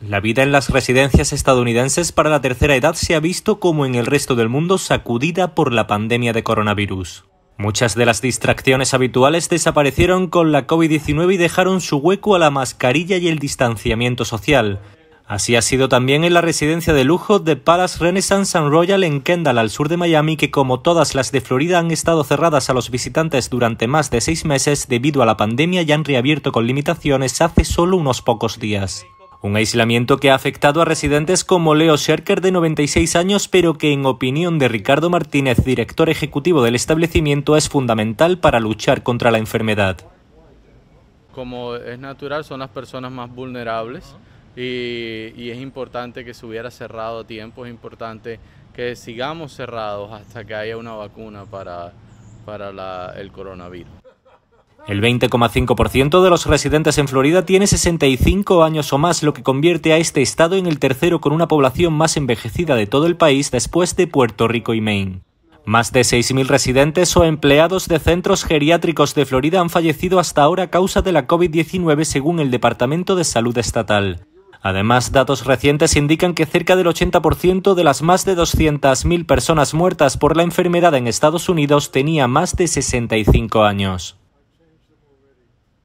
La vida en las residencias estadounidenses para la tercera edad se ha visto, como en el resto del mundo, sacudida por la pandemia de coronavirus. Muchas de las distracciones habituales desaparecieron con la COVID-19 y dejaron su hueco a la mascarilla y el distanciamiento social. Así ha sido también en la residencia de lujo de Palace Renaissance and Royal en Kendall, al sur de Miami, que como todas las de Florida han estado cerradas a los visitantes durante más de seis meses debido a la pandemia y han reabierto con limitaciones hace solo unos pocos días. Un aislamiento que ha afectado a residentes como Leo Scherker de 96 años, pero que en opinión de Ricardo Martínez, director ejecutivo del establecimiento, es fundamental para luchar contra la enfermedad. Como es natural, son las personas más vulnerables. Y, es importante que se hubiera cerrado a tiempo, es importante que sigamos cerrados hasta que haya una vacuna para, para el coronavirus. El 20,5% de los residentes en Florida tiene 65 años o más, lo que convierte a este estado en el tercero con una población más envejecida de todo el país después de Puerto Rico y Maine. Más de 6.000 residentes o empleados de centros geriátricos de Florida han fallecido hasta ahora a causa de la COVID-19 según el Departamento de Salud Estatal. Además, datos recientes indican que cerca del 80% de las más de 200.000 personas muertas por la enfermedad en Estados Unidos tenía más de 65 años.